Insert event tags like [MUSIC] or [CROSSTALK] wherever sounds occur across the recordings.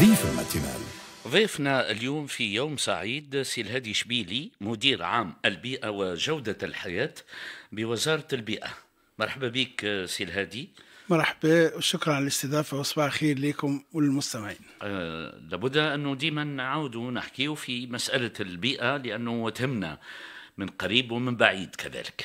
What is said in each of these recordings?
ضيف الماتينال ضيفنا اليوم في يوم سعيد سي الهادي شبيلي مدير عام البيئة وجودة الحياة بوزارة البيئة مرحبا بك سي الهادي مرحبا وشكرا على الاستضافة وصباح خير لكم وللمستمعين أه لابد أنه ديما نعاودوا نحكيه في مسألة البيئة لأنه تهمنا من قريب ومن بعيد كذلك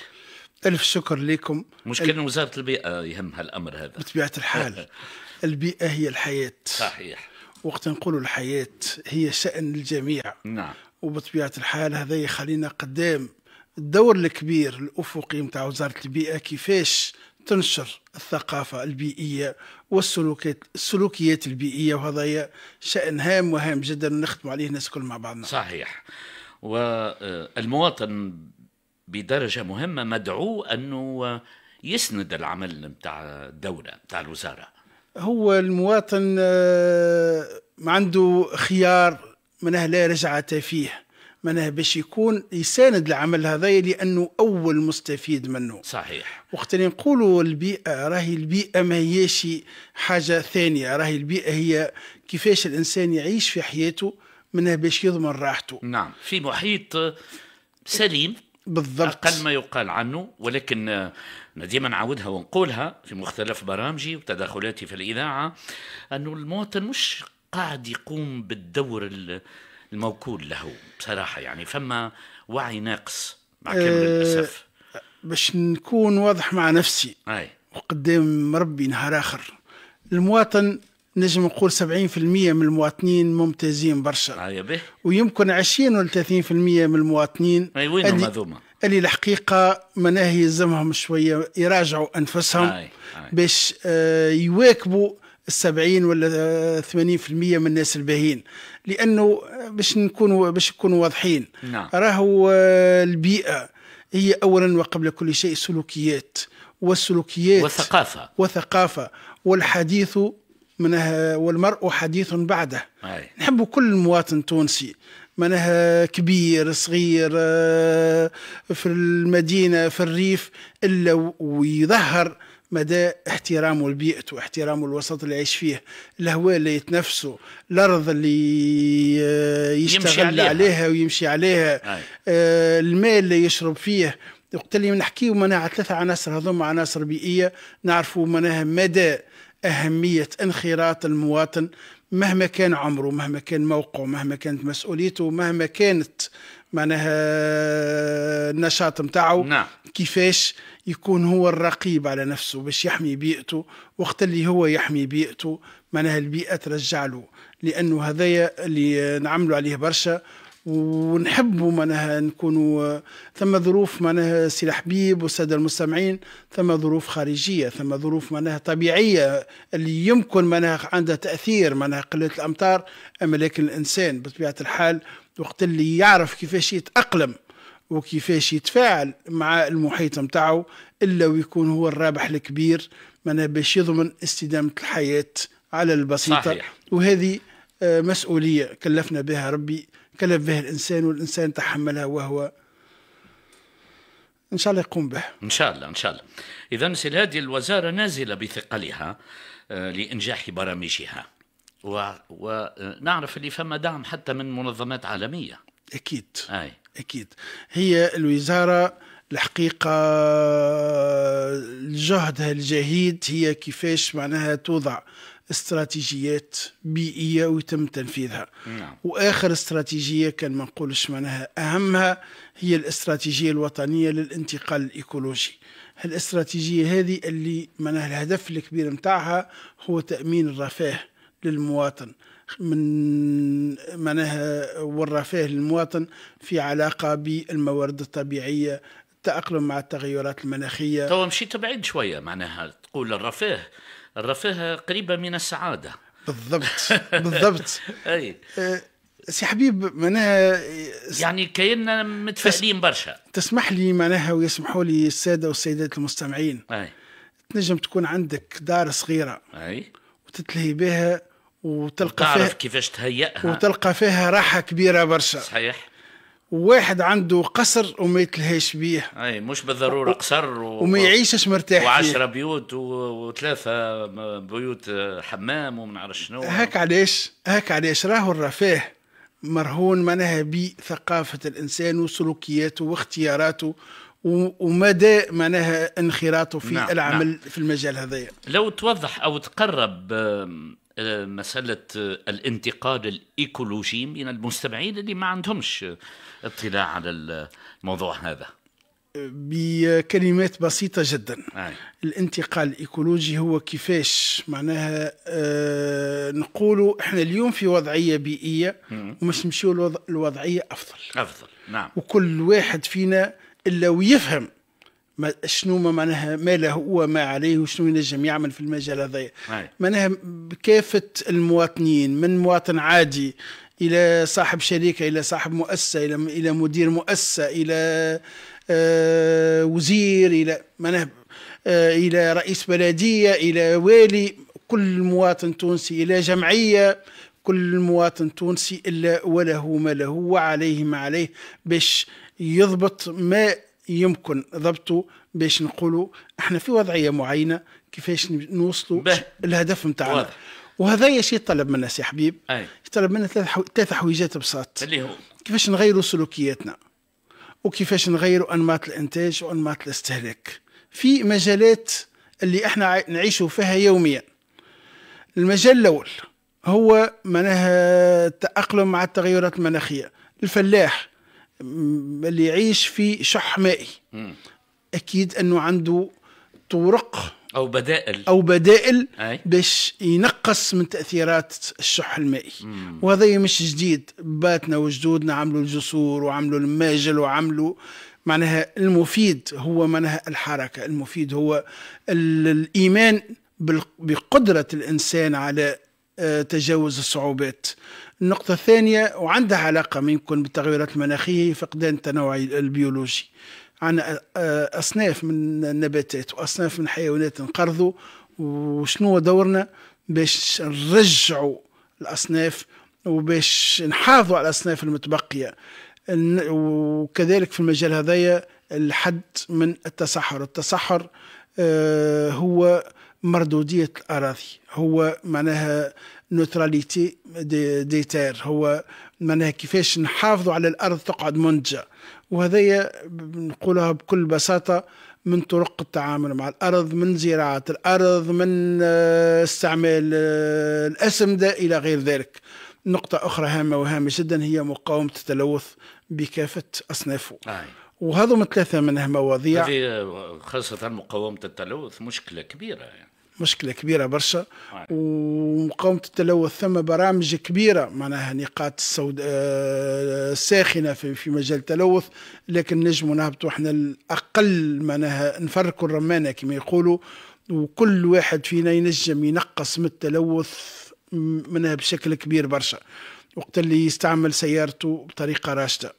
ألف شكر لكم مش كان وزارة البيئة يهمها الأمر هذا بطبيعة الحال [LAUGHS] البيئة هي الحياة صحيح وقت نقولوا الحياة هي شأن الجميع نعم وبطبيعة الحال هذا يخلينا قدام الدور الكبير الأفقي متاع وزارة البيئة كيفاش تنشر الثقافة البيئية والسلوكيات السلوكيات البيئية وهذا شأن هام وهام جدا نخدم عليه الناس كل مع بعضنا صحيح والمواطن بدرجة مهمة مدعو أنه يسند العمل متاع الدولة متاع الوزارة هو المواطن آه، ما عنده خيار معناها لا رجعة فيه معناها باش يكون يساند العمل هذايا لانه اول مستفيد منه صحيح وقت اللي نقولوا البيئه راهي البيئه ما هيش حاجه ثانيه راهي البيئه هي كيفاش الانسان يعيش في حياته منها باش يضمن راحته نعم في محيط سليم بالضبط اقل ما يقال عنه ولكن أنا ديما نعاودها ونقولها في مختلف برامجي وتدخلاتي في الإذاعة أنه المواطن مش قاعد يقوم بالدور الموكول له بصراحة يعني فما وعي ناقص مع كامل أه الأسف باش نكون واضح مع نفسي أي. وقدام ربي نهار آخر المواطن نجم نقول 70% من المواطنين ممتازين برشا ويمكن 20 ولا 30% من المواطنين أي وينهم هذوما اللي الحقيقه مناهي يلزمهم شويه يراجعوا انفسهم باش آه، يواكبوا السبعين ولا آه، ثمانين في المية من الناس الباهين لأنه باش نكونوا باش نكونوا واضحين نعم. راهو آه، البيئة هي أولا وقبل كل شيء سلوكيات والسلوكيات وثقافة وثقافة والحديث منها والمرء حديث بعده أي. نحب كل مواطن تونسي معناها كبير صغير آه، في المدينه في الريف الا ويظهر مدى احترامه لبيئته احترامه الوسط اللي يعيش فيه الهواء اللي يتنفسه الارض اللي آه، يشتغل عليها. عليها ويمشي عليها آه الماء اللي يشرب فيه وقت اللي نحكيو معناها ثلاثة عناصر هذوما عناصر بيئية نعرفوا معناها مدى أهمية انخراط المواطن مهما كان عمره مهما كان موقعه مهما كانت مسؤوليته مهما كانت معناها النشاط نتاعو نعم. كيفاش يكون هو الرقيب على نفسه باش يحمي بيئته وقت اللي هو يحمي بيئته معناها البيئة ترجع له لأنه هذايا اللي نعملوا عليه برشا ونحبوا معناها نكونوا ثم ظروف معناها سي الحبيب والساده المستمعين ثم ظروف خارجيه ثم ظروف معناها طبيعيه اللي يمكن معناها عندها تاثير معناها قله الامطار اما لكن الانسان بطبيعه الحال وقت اللي يعرف كيفاش يتاقلم وكيفاش يتفاعل مع المحيط نتاعو الا ويكون هو الرابح الكبير معناها باش يضمن استدامه الحياه على البسيطه صحيح. وهذه آه، مسؤوليه كلفنا بها ربي كلف به الانسان والانسان تحملها وهو ان شاء الله يقوم به ان شاء الله ان شاء الله اذا سي هذه الوزاره نازله بثقلها آه، لانجاح برامجها و... ونعرف اللي فما دعم حتى من منظمات عالميه اكيد اي اكيد هي الوزاره الحقيقة جهدها الجهيد هي كيفاش معناها توضع استراتيجيات بيئية ويتم تنفيذها نعم. وآخر استراتيجية كان ما نقولش معناها أهمها هي الاستراتيجية الوطنية للانتقال الإيكولوجي الاستراتيجية هذه اللي معناها الهدف الكبير متاعها هو تأمين الرفاه للمواطن من معناها والرفاه للمواطن في علاقة بالموارد الطبيعية التأقلم مع التغيرات المناخية تو مشيت بعيد شوية معناها تقول الرفاه الرفاهه قريبه من السعاده بالضبط [LAUGHS] بالضبط اي أه، سي حبيب معناها يعني كأننا متفائلين برشا تسمح لي معناها ويسمحوا لي الساده والسيدات المستمعين اي تنجم تكون عندك دار صغيره اي وتتلهي بها وتلقى تعرف فيها كيفاش تهيئها وتلقى فيها راحه كبيره برشا صحيح واحد عنده قصر وما يتلهاش بيه اي مش بالضروره قصر و... وما يعيشش مرتاح وعشرة بيوت و... وثلاثه بيوت حمام وما نعرف شنو هاك علاش هاك علاش راهو الرفاه مرهون معناها بثقافه الانسان وسلوكياته واختياراته ومدى معناها انخراطه في نعم العمل نعم. في المجال هذايا لو توضح او تقرب مسألة الانتقاد الإيكولوجي من المستمعين اللي ما عندهمش اطلاع على الموضوع هذا بكلمات بسيطة جدا أي. الانتقال الإيكولوجي هو كيفاش معناها آه نقولوا احنا اليوم في وضعية بيئية ومش نمشيو الوضعية أفضل أفضل نعم وكل واحد فينا إلا ويفهم ما شنو ما معناها ما له هو ما عليه وشنو ينجم يعمل في المجال هذا معناها بكافه المواطنين من مواطن عادي الى صاحب شركه الى صاحب مؤسسه الى الى مدير مؤسسه الى آه وزير الى معناها آه الى رئيس بلديه الى والي كل مواطن تونسي الى جمعيه كل مواطن تونسي الا وله ما له وعليه ما عليه باش يضبط ما يمكن ضبطه باش نقولوا احنا في وضعيه معينه كيفاش نوصلوا الهدف نتاعنا وهذا شيء طلب منا سي حبيب أي. طلب منا ثلاث حويجات بساط اللي هو كيفاش نغيروا سلوكياتنا وكيفاش نغيروا انماط الانتاج وانماط الاستهلاك في مجالات اللي احنا نعيشوا فيها يوميا المجال الاول هو معناها التاقلم مع التغيرات المناخيه الفلاح اللي يعيش في شح مائي اكيد انه عنده طرق او بدائل او بدائل باش ينقص من تاثيرات الشح المائي وهذا مش جديد باتنا وجدودنا عملوا الجسور وعملوا الماجل وعملوا معناها المفيد هو معناها الحركه المفيد هو الايمان بقدره الانسان على آه، تجاوز الصعوبات النقطة الثانية وعندها علاقة يمكن بالتغيرات المناخية هي فقدان التنوع البيولوجي عن آه، أصناف من النباتات وأصناف من الحيوانات انقرضوا وشنو دورنا باش نرجعوا الأصناف وباش نحافظوا على الأصناف المتبقية وكذلك في المجال هذايا الحد من التصحر التصحر آه، هو مردودية الأراضي هو معناها نوتراليتي دي, دي تير هو معناها كيفاش نحافظوا على الارض تقعد منتجه وهذايا نقولها بكل بساطه من طرق التعامل مع الارض من زراعه الارض من آه، استعمال آه، الاسمده الى غير ذلك نقطة أخرى هامة وهامة جدا هي مقاومة التلوث بكافة أصنافه آه. وهذو من ثلاثة منها مواضيع هذه آه، خاصة مقاومة التلوث مشكلة كبيرة يعني. مشكله كبيره برشا ومقاومه التلوث ثم برامج كبيره معناها نقاط السود الساخنه آه، في, في مجال التلوث لكن نجموا نهبطوا احنا الاقل معناها نفركوا الرمانه كما يقولوا وكل واحد فينا ينجم ينقص من التلوث منها بشكل كبير برشا وقت اللي يستعمل سيارته بطريقه راشده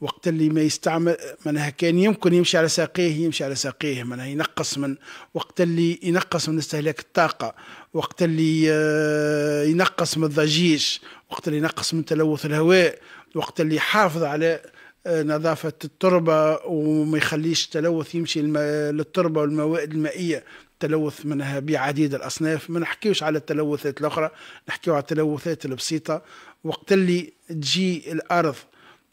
وقت اللي ما يستعمل معناها كان يمكن يمشي على ساقيه يمشي على ساقيه معناها ينقص من وقت اللي ينقص من استهلاك الطاقة وقت اللي آه، ينقص من الضجيج وقت اللي ينقص من تلوث الهواء وقت اللي يحافظ على آه، نظافة التربة وما يخليش التلوث يمشي للتربة والمواد المائية تلوث منها بعديد الأصناف ما نحكيوش على التلوثات الأخرى نحكيو على التلوثات البسيطة وقت اللي تجي الأرض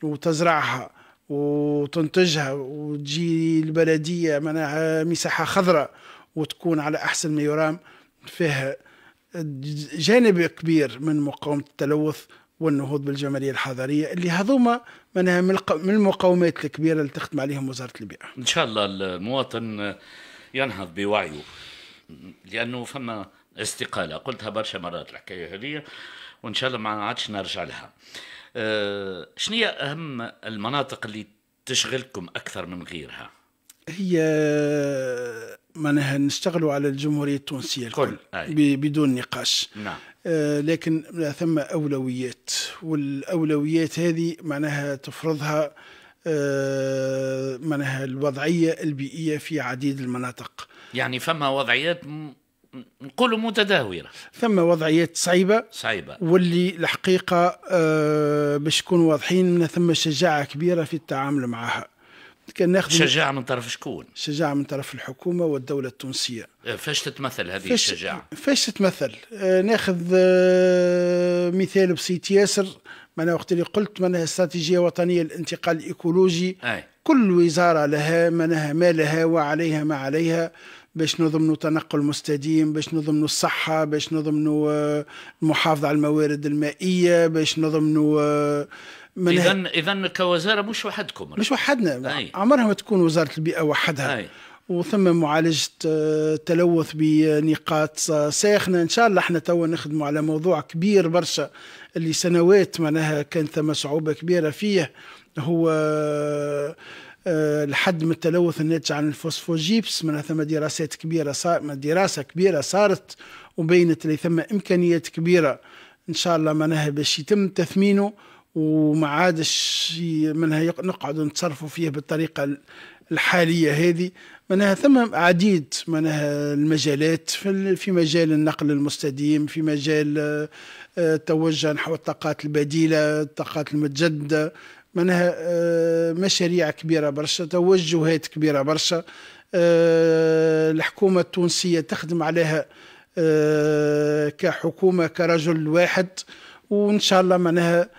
وتزرعها وتنتجها وتجي البلدية منها مساحة خضراء وتكون على أحسن ما يرام فيها جانب كبير من مقاومة التلوث والنهوض بالجماليه الحضريه اللي هذوما من المقاومات الكبيره اللي تخدم عليهم وزاره البيئه. ان شاء الله المواطن ينهض بوعيه لانه فما استقاله قلتها برشا مرات الحكايه هذه وان شاء الله ما عادش نرجع لها. أه، شنو هي اهم المناطق اللي تشغلكم اكثر من غيرها هي معناها نشتغلوا على الجمهوريه التونسيه الكل أي. بدون نقاش نعم. آه لكن ثم اولويات والاولويات هذه معناها تفرضها آه معناها الوضعيه البيئيه في عديد المناطق يعني فما وضعيات نقولوا متدهوره ثم وضعيات صعيبه صعيبه واللي الحقيقه آه باش نكونوا واضحين ثم شجاعه كبيره في التعامل معها كان ناخذ شجاعة من طرف شكون؟ شجاعة من طرف الحكومة والدولة التونسية. آه، فاش تتمثل هذه فاش الشجاعة؟ فاش تتمثل؟ آه ناخذ آه مثال بسيط ياسر معناها وقت اللي قلت معناها استراتيجية وطنية للانتقال الإيكولوجي أي. كل وزارة لها معناها ما لها وعليها ما عليها باش نضمنوا تنقل مستديم باش نضمنوا الصحة باش نضمنوا المحافظة آه، على الموارد المائية باش نضمنوا آه، اذا اذا كوزاره مش وحدكم مش وحدنا أي. عمرها ما تكون وزاره البيئه وحدها أي. وثم معالجة آه، تلوث بنقاط ساخنة إن شاء الله احنا توا نخدموا على موضوع كبير برشا اللي سنوات معناها كان ثم صعوبة كبيرة فيه هو الحد آه، من التلوث الناتج عن الفوسفوجيبس من ثم دراسات كبيره صار دراسه كبيره صارت وبينت اللي ثم امكانيات كبيره ان شاء الله معناها باش يتم تثمينه وما عادش منها نقعد نتصرفوا فيه بالطريقه الحاليه هذه معناها ثم عديد معناها المجالات في مجال النقل المستديم في مجال التوجه آه، نحو الطاقات البديله الطاقات المتجدده منها آه، مشاريع كبيره برشا توجهات كبيره برشا آه، الحكومه التونسيه تخدم عليها آه، كحكومه كرجل واحد وان شاء الله معناها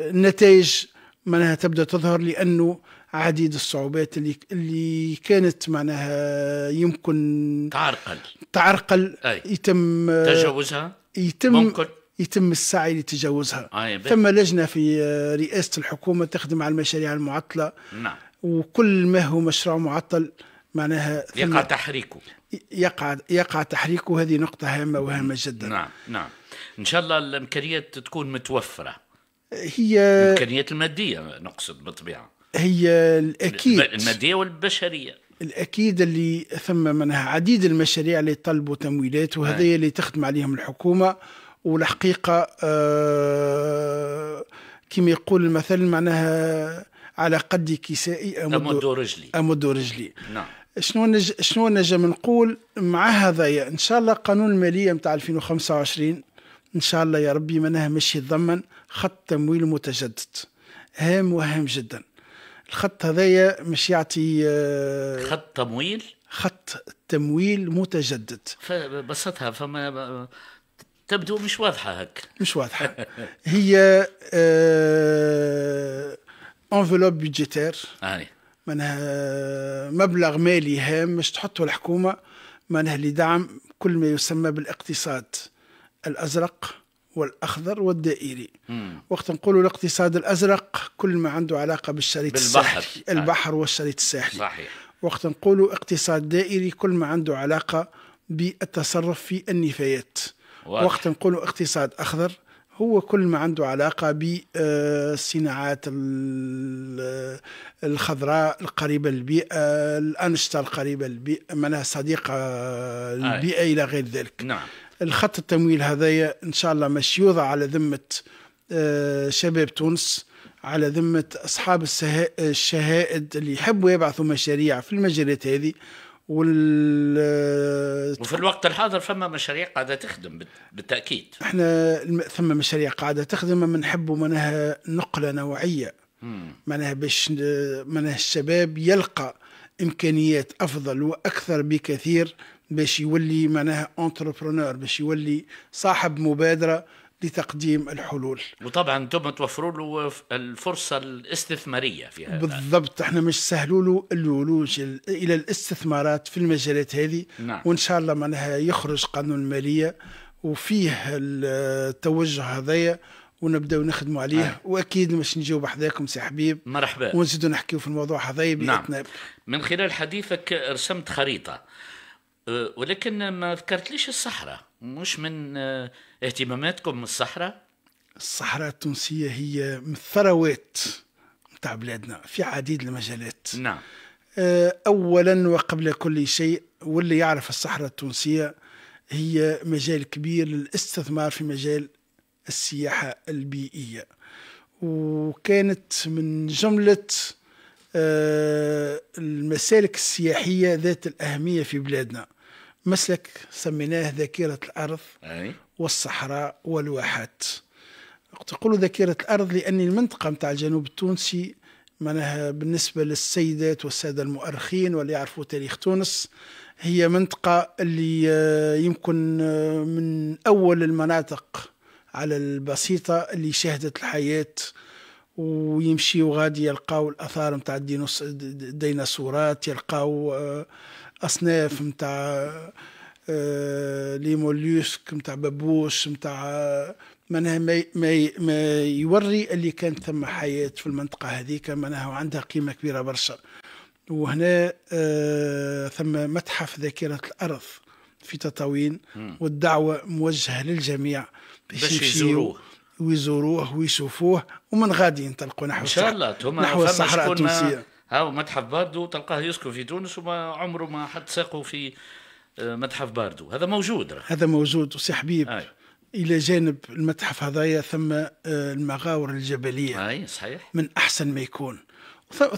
النتائج معناها تبدا تظهر لانه عديد الصعوبات اللي اللي كانت معناها يمكن تعرقل تعرقل أي. يتم تجاوزها يتم ممكن يتم السعي لتجاوزها آه ثم لجنة في آه، رئاسة الحكومة تخدم على المشاريع المعطلة نعم. وكل ما هو مشروع معطل معناها يقع تحريكه يقع يقع تحريكه هذه نقطة هامة وهامة جدا نعم نعم إن شاء الله الإمكانيات تكون متوفرة هي الإمكانيات المادية نقصد بالطبيعة هي الأكيد المادية والبشرية الاكيد اللي ثم منها عديد المشاريع اللي طلبوا تمويلات وهذه نعم. اللي تخدم عليهم الحكومه والحقيقة آه، كما يقول المثل معناها على قد كسائي أمد, أمد رجلي أمد رجلي نعم شنو نج... شنو نجم نقول مع هذايا ان شاء الله قانون الماليه نتاع 2025 ان شاء الله يا ربي معناها مش يتضمن خط تمويل متجدد هام وهام جدا الخط هذايا مش يعطي آه، خط تمويل خط تمويل متجدد فبسطها فما تبدو مش واضحه هك مش واضحه [LAUGHS] هي انفلوب بيجيتير يعني معناها آه، مبلغ مالي هام باش تحطه الحكومه معناها لدعم كل ما يسمى بالاقتصاد الازرق والاخضر والدائري وقت نقولوا الاقتصاد الازرق كل ما عنده علاقه بالشريط بالبحر. الساحلي البحر آه. والشريط الساحلي صحيح وقت نقولوا اقتصاد دائري كل ما عنده علاقه بالتصرف في النفايات وقت نقول اقتصاد أخضر هو كل ما عنده علاقة بالصناعات آه، آه، الخضراء القريبة للبيئة الأنشطة القريبة للبيئة معناها صديقة آه، للبيئة إلى غير ذلك نعم. الخط التمويل هذايا إن شاء الله مش يوضع على ذمة شباب تونس على ذمة أصحاب الشهائد اللي يحبوا يبعثوا مشاريع في المجالات هذه وال وفي الوقت الحاضر فما مشاريع قاعده تخدم بالتاكيد احنا ثم مشاريع قاعده تخدم ما نحبوا معناها نقله نوعيه معناها باش معناها الشباب يلقى امكانيات افضل واكثر بكثير باش يولي معناها انتربرونور باش يولي صاحب مبادره لتقديم الحلول وطبعا انتم توفروا له الفرصه الاستثماريه في هذا بالضبط احنا مش سهلوا له الولوج الى الاستثمارات في المجالات هذه نعم. وان شاء الله معناها يخرج قانون الماليه وفيه التوجه هذايا ونبداو نخدموا عليه آه. واكيد مش نجاوب حداكم سي حبيب مرحبا ونزيدوا نحكيو في الموضوع هذايا نعم. من خلال حديثك رسمت خريطه أه، ولكن ما ذكرتليش الصحراء مش من أه، اهتماماتكم الصحراء الصحراء التونسية هي من الثروات نتاع بلادنا في عديد المجالات نعم أه، أولا وقبل كل شيء واللي يعرف الصحراء التونسية هي مجال كبير للاستثمار في مجال السياحة البيئية وكانت من جملة المسالك السياحية ذات الأهمية في بلادنا مسلك سميناه ذاكرة الأرض أي. والصحراء والواحات تقول ذاكرة الأرض لأن المنطقة متاع الجنوب التونسي معناها بالنسبة للسيدات والسادة المؤرخين واللي يعرفوا تاريخ تونس هي منطقة اللي آه، يمكن آه، من أول المناطق على البسيطة اللي شهدت الحياة ويمشيوا غادي يلقاو الآثار متاع الديناصورات يلقاو آه، اصناف نتاع آه، لي مولوسك نتاع بابوش نتاع معناها ما, ما, ما يوري اللي كانت ثم حياه في المنطقه هذيك معناها وعندها قيمه كبيره برشا وهنا آه، ثم متحف ذاكره الارض في تطاوين والدعوه موجهه للجميع باش يزوروه ويزوروه ويشوفوه ومن غادي ينطلقوا نحو ان شاء الله نحو الصحراء التونسيه هاو متحف باردو تلقاه يسكن في تونس وما عمره ما حد ساقه في آه، متحف باردو هذا موجود رح. هذا موجود وسي حبيب الى جانب المتحف هذايا ثم آه، المغاور الجبليه اي صحيح من احسن ما يكون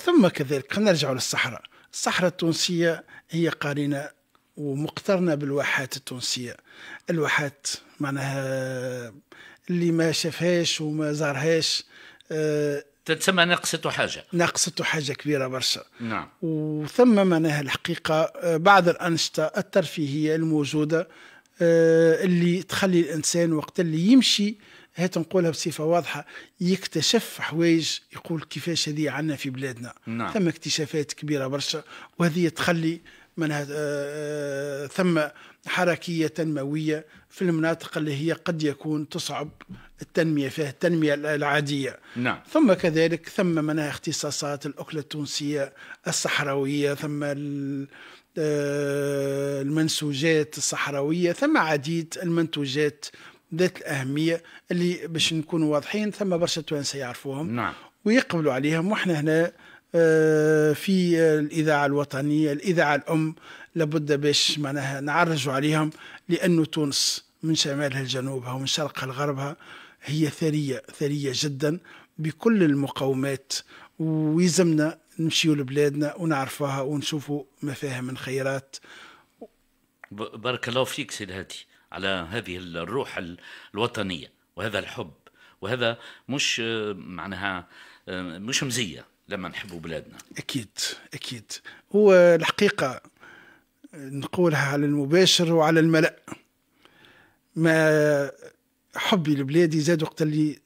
ثم كذلك خلينا نرجعوا للصحراء الصحراء التونسيه هي قارنه ومقترنه بالواحات التونسيه الواحات معناها اللي ما شافهاش وما زارهاش آه، تسمى نقصته حاجه نقصته حاجه كبيره برشا نعم وثم معناها الحقيقه آه، بعض الانشطه الترفيهيه الموجوده آه، اللي تخلي الانسان وقت اللي يمشي هات نقولها بصفه واضحه يكتشف حوايج يقول كيفاش هذه عندنا في بلادنا نعم. ثم اكتشافات كبيره برشا وهذه تخلي منها آه، آه، ثم حركية تنموية في المناطق اللي هي قد يكون تصعب التنمية فيها التنمية العادية نعم. ثم كذلك ثم منها اختصاصات الأكلة التونسية الصحراوية ثم آه، المنسوجات الصحراوية ثم عديد المنتوجات ذات الأهمية اللي باش نكونوا واضحين ثم برشا توانسة يعرفوهم نعم. ويقبلوا عليهم وإحنا هنا آه، في الاذاعه الوطنيه الاذاعه الام لابد باش معناها نعرجوا عليهم لانه تونس من شمالها لجنوبها ومن شرقها لغربها هي ثريه ثريه جدا بكل المقومات ويلزمنا نمشيو لبلادنا ونعرفوها ونشوفوا ما فيها من خيرات بارك الله فيك سيد هادي على هذه الروح الوطنيه وهذا الحب وهذا مش آه، معناها آه، مش مزيه لما نحبوا بلادنا اكيد اكيد هو الحقيقه نقولها على المباشر وعلى الملأ ما حبي لبلادي زاد وقت اللي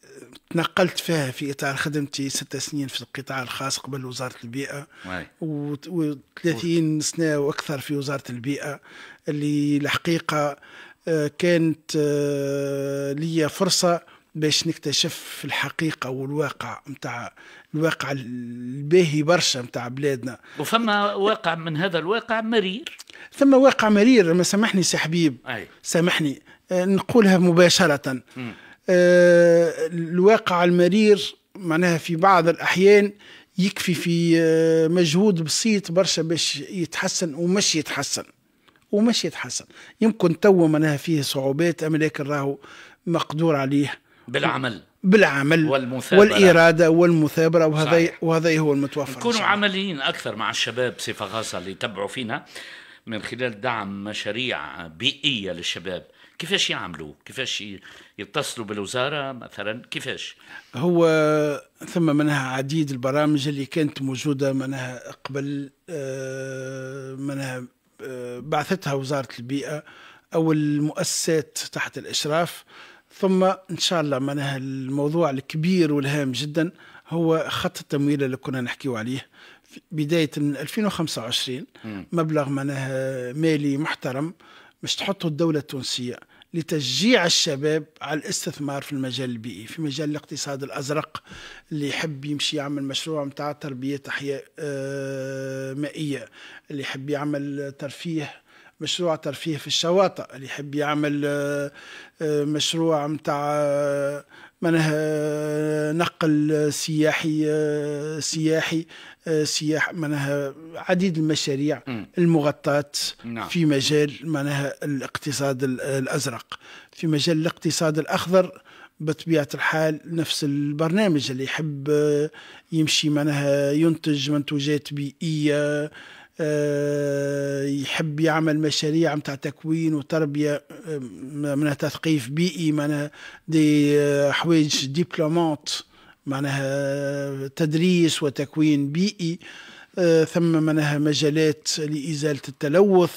تنقلت فيها في اطار خدمتي ست سنين في القطاع الخاص قبل وزاره البيئه و30 سنه واكثر في وزاره البيئه اللي الحقيقه آه، كانت آه، لي فرصه باش نكتشف الحقيقة والواقع متاع الواقع الباهي برشا متاع بلادنا وفما واقع من هذا الواقع مرير ثم واقع مرير ما سامحني سي حبيب أي. سامحني آه، نقولها مباشرة آه الواقع المرير معناها في بعض الأحيان يكفي في آه، مجهود بسيط برشا باش يتحسن ومش يتحسن ومش يتحسن يمكن توا معناها فيه صعوبات أما لكن راهو مقدور عليه بالعمل بالعمل والمثابرة. والإرادة والمثابرة وهذا صحيح. وهذا هو المتوفر نكونوا عمليين أكثر مع الشباب بصفة خاصة اللي يتبعوا فينا من خلال دعم مشاريع بيئية للشباب كيفاش يعملوا كيفاش يتصلوا بالوزارة مثلا كيفاش هو ثم منها عديد البرامج اللي كانت موجودة منها قبل آه، منها آه، بعثتها وزارة البيئة أو المؤسسات تحت الإشراف ثم ان شاء الله معناها الموضوع الكبير والهام جدا هو خط التمويل اللي كنا نحكيو عليه بدايه من 2025 م. مبلغ معناها مالي محترم باش تحطه الدوله التونسيه لتشجيع الشباب على الاستثمار في المجال البيئي في مجال الاقتصاد الازرق اللي يحب يمشي يعمل مشروع نتاع تربيه احياء آه، مائيه اللي يحب يعمل ترفيه مشروع ترفيه في الشواطئ اللي يحب يعمل آه، آه، مشروع متاع معناها آه، نقل سياحي سياحي سياح معناها عديد المشاريع المغطاة نعم. في مجال معناها الاقتصاد الازرق في مجال الاقتصاد الاخضر بطبيعة الحال نفس البرنامج اللي يحب يمشي معناها ينتج منتوجات بيئية آه، يحب يعمل مشاريع متاع تكوين وتربية آه، معناها تثقيف بيئي معناها دي آه، حوايج ديبلومات معناها تدريس وتكوين بيئي ثم معناها مجالات لإزالة التلوث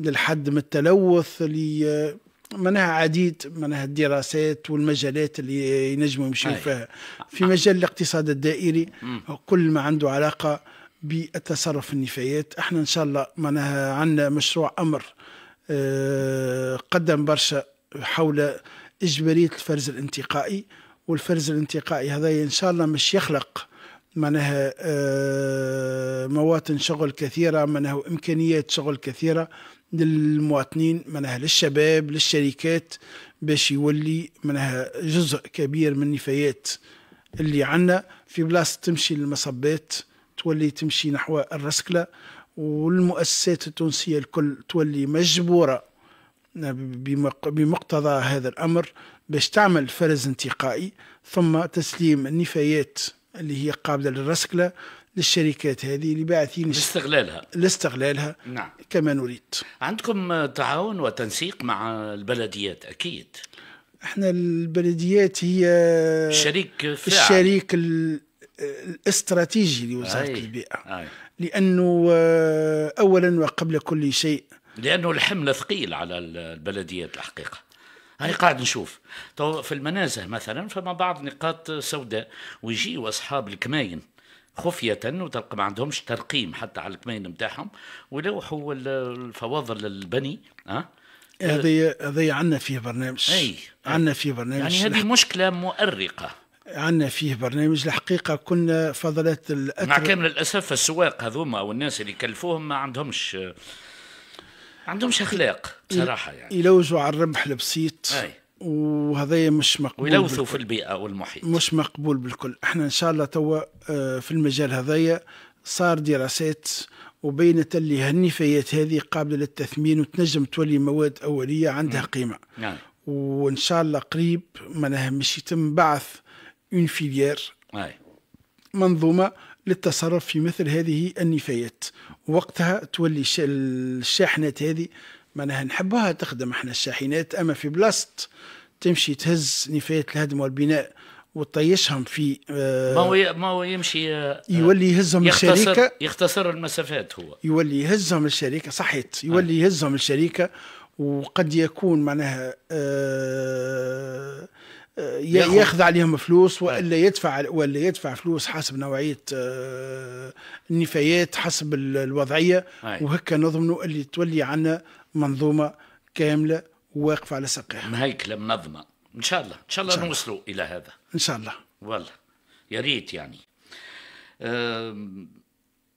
للحد من التلوث اللي منها عديد منها الدراسات والمجالات اللي ينجموا يمشيوا فيها في مجال الاقتصاد الدائري كل ما عنده علاقه بالتصرف في النفايات احنا ان شاء الله معناها عندنا مشروع امر آه، قدم برشا حول اجباريه الفرز الانتقائي والفرز الانتقائي هذا ان شاء الله مش يخلق معناها آه، مواطن شغل كثيره معناها امكانيات شغل كثيره للمواطنين معناها للشباب للشركات باش يولي معناها جزء كبير من النفايات اللي عندنا في بلاصه تمشي للمصبات تولي تمشي نحو الرسكلة والمؤسسات التونسية الكل تولي مجبورة بمقتضى هذا الأمر باش تعمل فرز انتقائي ثم تسليم النفايات اللي هي قابلة للرسكلة للشركات هذه اللي باعثين لاستغلالها لاستغلالها نعم كما نريد عندكم تعاون وتنسيق مع البلديات أكيد احنا البلديات هي الشريك الشريك الاستراتيجي لوزاره أي. البيئه أي. لانه آه، اولا وقبل كل شيء لانه الحمل ثقيل على البلديات الحقيقه هاي قاعد نشوف طو في المنازه مثلا فما بعض نقاط سوداء ويجيوا اصحاب الكماين خفية وتلقى ما عندهمش ترقيم حتى على الكماين نتاعهم ولوحوا الفواضل للبني أه؟ هذه هذه عندنا فيه برنامج اي عندنا فيه برنامج يعني هذه مشكله مؤرقه عندنا فيه برنامج الحقيقه كنا فضلات الأتر... مع كامل الاسف السواق هذوما والناس اللي كلفوهم ما عندهمش ما عندهمش اخلاق بصراحه يعني يلوجوا على الربح البسيط أي. وهذايا مش مقبول ويلوثوا في البيئه والمحيط مش مقبول بالكل احنا ان شاء الله توا آه، في المجال هذايا صار دراسات وبينت اللي هالنفايات هذه قابله للتثمين وتنجم تولي مواد اوليه عندها قيمه نعم. وان شاء الله قريب معناها مش يتم بعث اون فيليير منظومة للتصرف في مثل هذه النفايات وقتها تولي الشاحنات هذه معناها نحبها تخدم احنا الشاحنات اما في بلاست تمشي تهز نفايات الهدم والبناء وتطيشهم في آه ما هو ما هو يمشي آه يولي يهزهم يختصر الشركه يختصر المسافات هو يولي يهزهم الشركه صحيت آه. يولي يهزهم الشركه وقد يكون معناها آه آه، ياخذ عليهم فلوس طيب. والا يدفع ولا يدفع فلوس حسب نوعيه آه، النفايات حسب الوضعيه وهكا نضمنوا اللي تولي عنا منظومه كامله واقفه على ساقها هيكلة منظمه ان شاء الله ان شاء الله, إن شاء الله. نوصلوا الى هذا ان شاء الله والله يا ريت يعني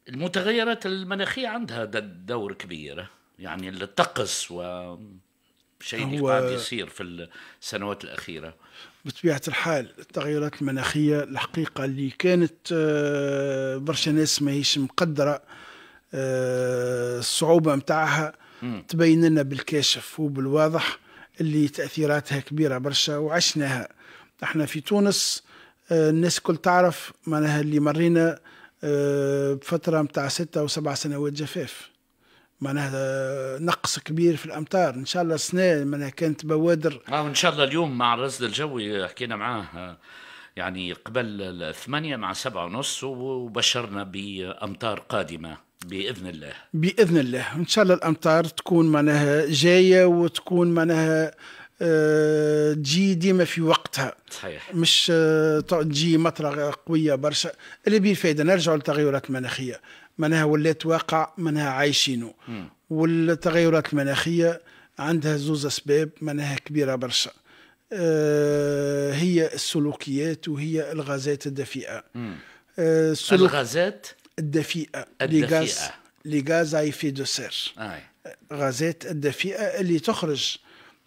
المتغيرات المناخيه عندها دور كبير يعني الطقس و شيء اللي قاعد يصير في السنوات الاخيره بطبيعه الحال التغيرات المناخيه الحقيقه اللي كانت آه، برشا ناس ماهيش مقدره آه، الصعوبه متاعها تبين لنا بالكاشف وبالواضح اللي تاثيراتها كبيره برشا وعشناها احنا في تونس آه، الناس كل تعرف معناها اللي مرينا بفتره متاع ستة وسبع سنوات جفاف معناها نقص كبير في الامطار ان شاء الله السنه معناها كانت بوادر اه ان شاء الله اليوم مع الرصد الجوي آه، حكينا معاه آه، يعني قبل الثمانية مع سبعة ونص وبشرنا بأمطار قادمة بإذن الله بإذن الله إن شاء الله الأمطار تكون معناها جاية وتكون معناها آه، تجي ديما في وقتها صحيح مش تجي مطره قويه برشا اللي به الفائده نرجعوا للتغيرات المناخيه معناها ولات واقع معناها عايشينه والتغيرات المناخيه عندها زوز اسباب معناها كبيره برشا آه هي السلوكيات وهي الغازات الدفيئه آه الغازات الدفيئه الدفيئه لي غاز اي في دو سير غازات الدفيئه اللي تخرج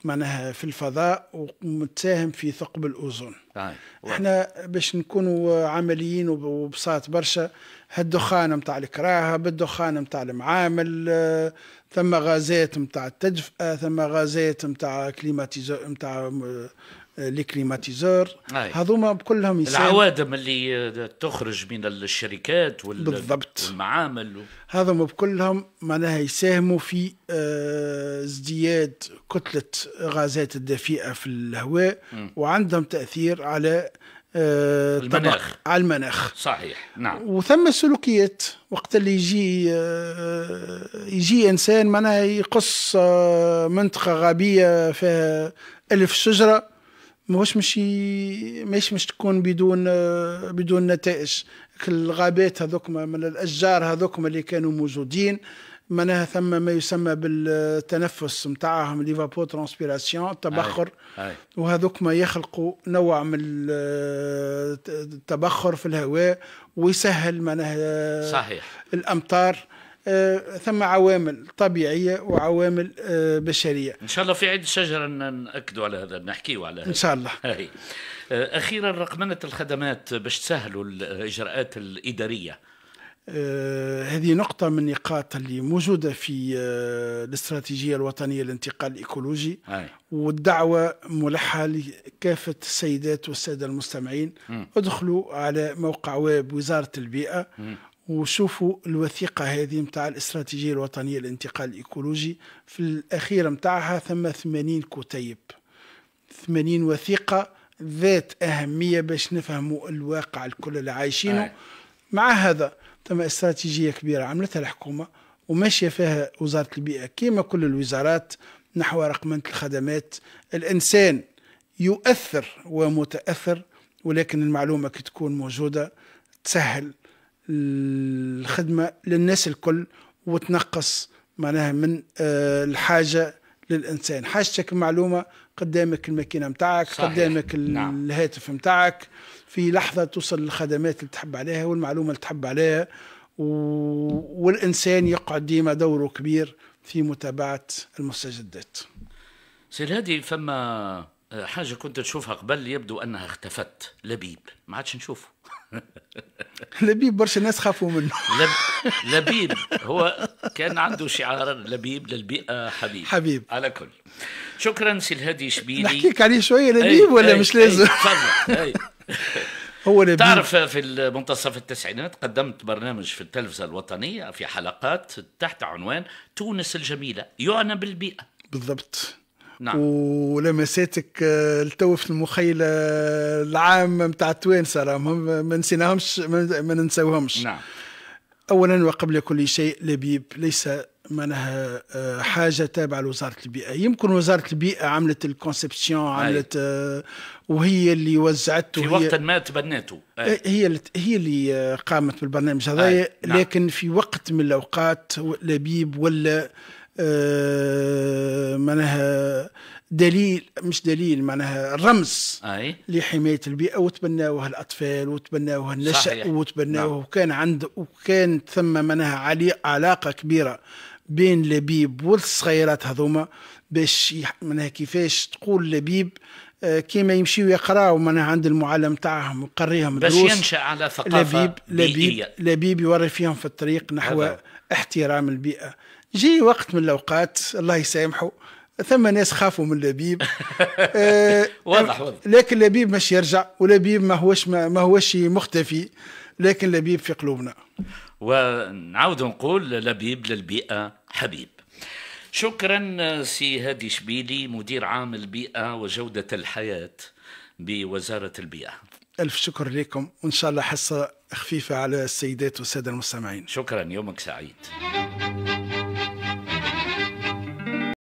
معناها في الفضاء ومتساهم في ثقب الاوزون طيب، احنا باش نكونوا عمليين وبساط برشا هالدخان نتاع الكراهه بالدخان نتاع المعامل آه، ثم غازات نتاع التدفئه ثم غازات نتاع كليماتيزو نتاع آه، آه، لي كليماتيزور هذوما كلهم العوادم اللي آه، تخرج من الشركات وال... بالضبط والمعامل و... هذوما بكلهم معناها يساهموا في آه، ازدياد كتلة غازات الدفيئة في الهواء م. وعندهم تأثير على المناخ على المناخ صحيح نعم وثم السلوكيات وقت اللي يجي يجي انسان معناها يقص منطقه غابيه فيها ألف شجره ماهوش ماشي ماهيش مش تكون بدون بدون نتائج الغابات هذوك من الاشجار هذوك اللي كانوا موجودين معناها ثم ما يسمى بالتنفس نتاعهم ليفابو ترانسبيراسيون التبخر وهذوك ما يخلقوا نوع من التبخر في الهواء ويسهل معناها صحيح الامطار آه، ثم عوامل طبيعيه وعوامل آه، بشريه ان شاء الله في عيد الشجره ناكدوا على هذا نحكيوا على هذا ان شاء الله [LAUGHS] هاي. آه، اخيرا رقمنه الخدمات باش تسهلوا الاجراءات الاداريه هذه نقطة من نقاط اللي موجودة في الاستراتيجية الوطنية للانتقال الإيكولوجي هاي. والدعوة ملحة لكافة السيدات والسادة المستمعين ادخلوا على موقع ويب وزارة البيئة م. وشوفوا الوثيقة هذه متاع الاستراتيجية الوطنية للانتقال الإيكولوجي في الأخيرة متاعها ثم 80 كتيب 80 وثيقة ذات أهمية باش نفهموا الواقع الكل اللي عايشينه مع هذا ثم استراتيجية كبيرة عملتها الحكومة وماشية فيها وزارة البيئة كما كل الوزارات نحو رقمنة الخدمات الإنسان يؤثر ومتأثر ولكن المعلومة كي تكون موجودة تسهل الخدمة للناس الكل وتنقص معناها من آه، الحاجة للإنسان حاجتك المعلومة قدامك الماكينة متاعك قدامك نعم. الهاتف متاعك في لحظة توصل للخدمات اللي تحب عليها والمعلومة اللي تحب عليها و... والإنسان يقعد ديما دوره كبير في متابعة المستجدات سير هادي فما آه، حاجة كنت تشوفها قبل يبدو أنها اختفت لبيب ما عادش نشوفه [LAUGHS] لبيب برشا ناس خافوا منه لب... لبيب هو كان عنده شعار لبيب للبيئة حبيب حبيب على كل شكرا سي الهادي شبيلي نحكيك عليه شوية لبيب ولا أي مش لازم؟ تفضل [LAUGHS] هو لبيب تعرف في منتصف التسعينات قدمت برنامج في التلفزة الوطنية في حلقات تحت عنوان تونس الجميلة يعنى بالبيئة بالضبط نعم. ولمساتك التو آه، في المخيلة آه، العام نتاع التوانسه راهم ما نسيناهمش ما ننساوهمش نعم. اولا وقبل كل شيء لبيب ليس معناها آه، حاجه تابعه لوزاره البيئه يمكن وزاره البيئه عملت الكونسبسيون عملت وهي اللي وزعته في وقت ما تبناته هي اللي هي اللي قامت بالبرنامج هذايا نعم. لكن نعم. في وقت من الاوقات لبيب ولا آه، معناها دليل مش دليل معناها رمز أي. لحمايه البيئه وتبناوها الاطفال وتبناوها النشا وتبناوه نعم. وكان عند وكان ثم معناها علاقه كبيره بين لبيب والصغيرات هذوما باش معناها كيفاش تقول لبيب آه، كيما يمشيو يقراو معناها عند المعلم تاعهم ويقريهم باش ينشا على ثقافه لبيب لبيب, لبيب يوري فيهم في الطريق نحو هذا. احترام البيئه جي وقت من الاوقات الله يسامحه ثم ناس خافوا من لبيب [LAUGHS] آه واضح واضح لكن لبيب مش يرجع ولبيب ما هوش ما, ما هوش مختفي لكن لبيب في قلوبنا ونعود نقول لبيب للبيئة حبيب شكرا سي هادي شبيلي مدير عام البيئة وجودة الحياة بوزارة البيئة ألف شكر لكم وإن شاء الله حصة خفيفة على السيدات والسادة المستمعين شكرا يومك سعيد